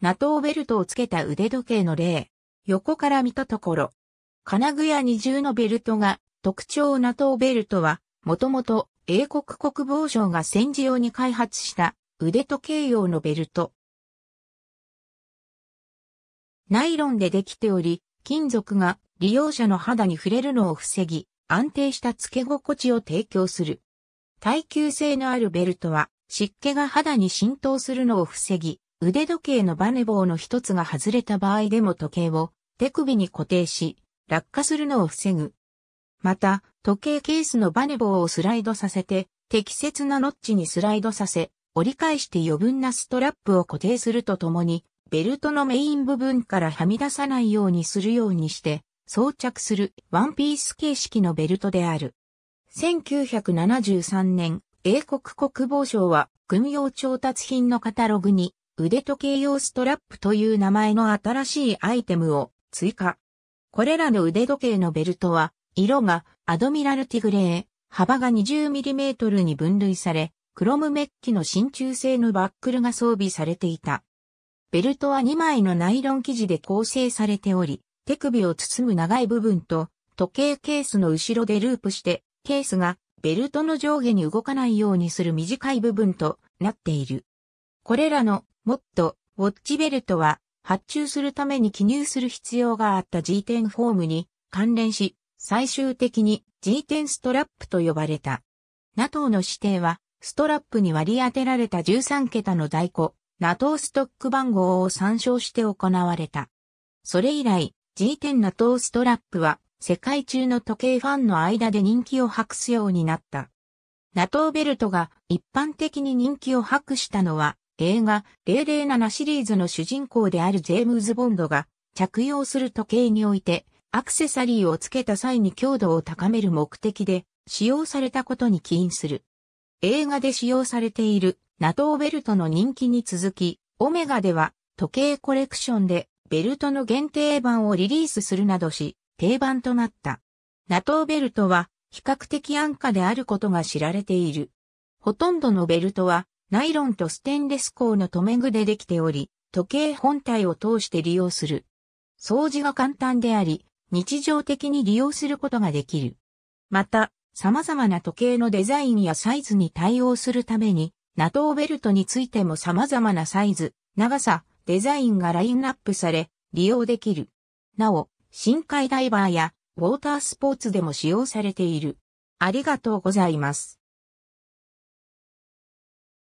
ナトーベルトをつけた腕時計の例。横から見たところ。金具や二重のベルトが特徴ナトーベルトは、もともと英国国防省が戦時用に開発した腕時計用のベルト。ナイロンでできており、金属が利用者の肌に触れるのを防ぎ、安定した付け心地を提供する。耐久性のあるベルトは湿気が肌に浸透するのを防ぎ、腕時計のバネ棒の一つが外れた場合でも時計を手首に固定し、落下するのを防ぐ。また、時計ケースのバネ棒をスライドさせて、適切なノッチにスライドさせ、折り返して余分なストラップを固定するとともに、ベルトのメイン部分からはみ出さないようにするようにして、装着するワンピース形式のベルトである。1973年、英国国防省は軍用調達品のカタログに腕時計用ストラップという名前の新しいアイテムを追加。これらの腕時計のベルトは、色がアドミラルティグレー、幅が 20mm に分類され、クロムメッキの真鍮製のバックルが装備されていた。ベルトは2枚のナイロン生地で構成されており、手首を包む長い部分と時計ケースの後ろでループして、ケースがベルトの上下に動かないようにする短い部分となっている。これらのもっと、ウォッチベルトは、発注するために記入する必要があった G 0フォームに関連し、最終的に G 0ストラップと呼ばれた。NATO の指定は、ストラップに割り当てられた13桁の在庫、NATO ストック番号を参照して行われた。それ以来、G 0 NATO ストラップは、世界中の時計ファンの間で人気を博すようになった。NATO ベルトが一般的に人気を博したのは、映画007シリーズの主人公であるジェームズ・ボンドが着用する時計においてアクセサリーをつけた際に強度を高める目的で使用されたことに起因する。映画で使用されているナトーベルトの人気に続き、オメガでは時計コレクションでベルトの限定版をリリースするなどし、定番となった。ナトーベルトは比較的安価であることが知られている。ほとんどのベルトはナイロンとステンレス鋼の留め具でできており、時計本体を通して利用する。掃除が簡単であり、日常的に利用することができる。また、様々な時計のデザインやサイズに対応するために、ナトーベルトについても様々なサイズ、長さ、デザインがラインナップされ、利用できる。なお、深海ダイバーやウォータースポーツでも使用されている。ありがとうございます。